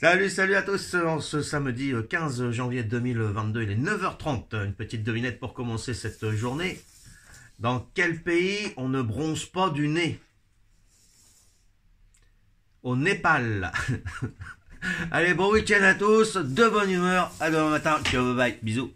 Salut, salut à tous ce samedi 15 euh, janvier 2022, il est 9h30, une petite devinette pour commencer cette journée. Dans quel pays on ne bronze pas du nez Au Népal. Allez, bon week-end à tous, de bonne humeur, à demain matin, ciao, bye, bye, bisous.